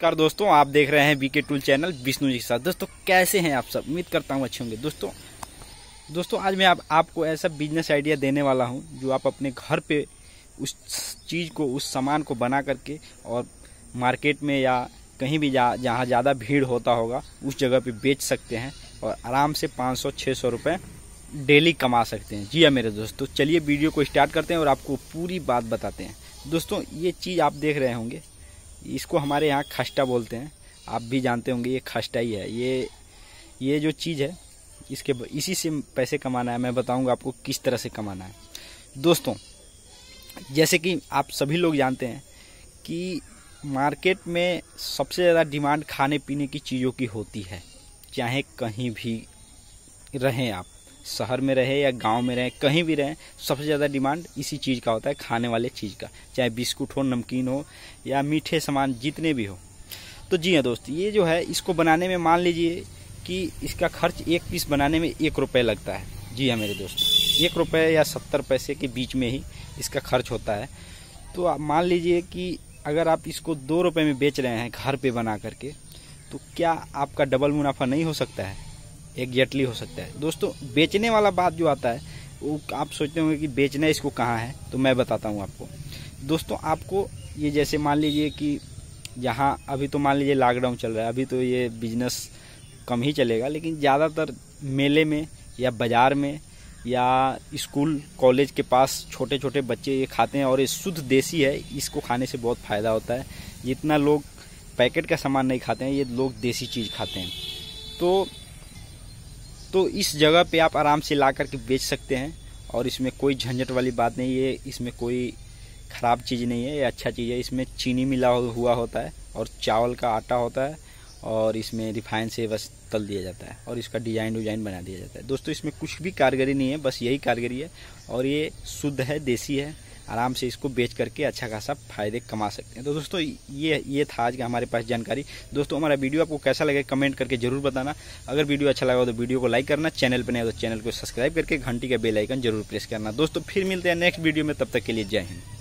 कर दोस्तों आप देख रहे हैं BK tool channel Vishnu ji के साथ दोस्तों कैसे हैं आप सब उम्मीद करता हूँ अच्छे होंगे दोस्तों दोस्तों आज मैं आप, आपको ऐसा बिजनेस आइडिया देने वाला हूँ जो आप अपने घर पे उस चीज़ को उस सामान को बना करके और मार्केट में या कहीं भी जा जहाँ ज़्यादा भीड़ होता होगा उस जगह पर बेच सकते हैं और आराम से पाँच सौ छः सौ रुपये डेली कमा सकते हैं जी हाँ मेरे दोस्तों चलिए वीडियो को स्टार्ट करते हैं और आपको पूरी बात बताते हैं दोस्तों ये चीज़ आप देख रहे होंगे इसको हमारे यहाँ खस्टा बोलते हैं आप भी जानते होंगे ये खस्टा ही है ये ये जो चीज़ है इसके इसी से पैसे कमाना है मैं बताऊंगा आपको किस तरह से कमाना है दोस्तों जैसे कि आप सभी लोग जानते हैं कि मार्केट में सबसे ज़्यादा डिमांड खाने पीने की चीज़ों की होती है चाहे कहीं भी रहें आप शहर में रहे या गांव में रहे कहीं भी रहें सबसे ज़्यादा डिमांड इसी चीज़ का होता है खाने वाले चीज़ का चाहे बिस्कुट हो नमकीन हो या मीठे सामान जितने भी हो तो जी हाँ दोस्त ये जो है इसको बनाने में मान लीजिए कि इसका खर्च एक पीस बनाने में एक रुपये लगता है जी हाँ मेरे दोस्त एक रुपये या सत्तर पैसे के बीच में ही इसका खर्च होता है तो आप मान लीजिए कि अगर आप इसको दो रुपये में बेच रहे हैं घर पे बना करके तो क्या आपका डबल मुनाफा नहीं हो सकता है एग्जैक्टली हो सकता है दोस्तों बेचने वाला बात जो आता है वो आप सोचते होंगे कि बेचना इसको कहाँ है तो मैं बताता हूँ आपको दोस्तों आपको ये जैसे मान लीजिए कि यहाँ अभी तो मान लीजिए लॉकडाउन चल रहा है अभी तो ये बिजनेस कम ही चलेगा लेकिन ज़्यादातर मेले में या बाज़ार में या स्कूल कॉलेज के पास छोटे छोटे बच्चे ये खाते हैं और ये शुद्ध देसी है इसको खाने से बहुत फ़ायदा होता है जितना लोग पैकेट का सामान नहीं खाते हैं ये लोग देसी चीज़ खाते हैं तो तो इस जगह पे आप आराम से ला करके बेच सकते हैं और इसमें कोई झंझट वाली बात नहीं है इसमें कोई ख़राब चीज़ नहीं है ये अच्छा चीज़ है इसमें चीनी मिला हुआ होता है और चावल का आटा होता है और इसमें रिफाइन से बस तल दिया जाता है और इसका डिजाइन डिजाइन बना दिया जाता है दोस्तों इसमें कुछ भी कारगरी नहीं है बस यही कारगरी है और ये शुद्ध है देसी है आराम से इसको बेच करके अच्छा खासा फायदे कमा सकते हैं तो दोस्तों ये ये था आज का हमारे पास जानकारी दोस्तों हमारा वीडियो आपको कैसा लगे कमेंट करके जरूर बताना अगर वीडियो अच्छा लगा तो वीडियो को लाइक करना चैनल पर नहीं तो चैनल को सब्सक्राइब करके घंटी का बेलाइकन जरूर प्रेस करना दोस्तों फिर मिलते हैं नेक्स्ट वीडियो में तब तक के लिए जय हिंद